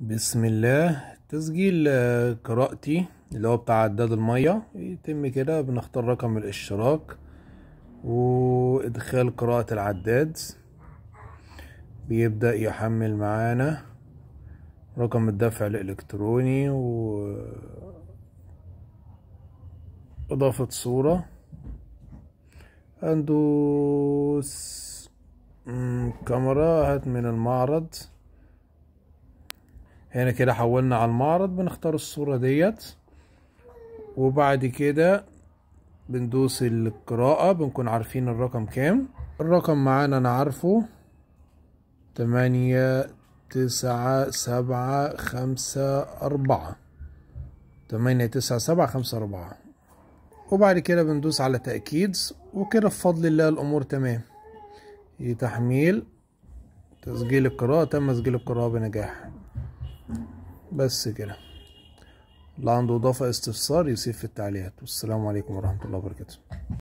بسم الله تسجيل آه، قراءتي اللي هو بتاع عداد المية يتم كده بنختار رقم الاشتراك وادخال قراءة العداد بيبدأ يحمل معانا رقم الدفع الالكتروني و اضافة صورة هندوس كاميرا هات من المعرض هنا كده حولنا على المعرض بنختار الصورة ديت وبعد كده بندوس القراءة بنكون عارفين الرقم كام الرقم معانا أنا عارفه تمانية تسعة سبعة خمسة أربعة تمانية تسعة سبعة خمسة أربعة وبعد كده بندوس على تأكيد وكده بفضل الله الأمور تمام تحميل تسجيل القراءة تم تسجيل القراءة بنجاح بس كده اللي عنده إضافة استفسار يسيب في التعليقات والسلام عليكم ورحمة الله وبركاته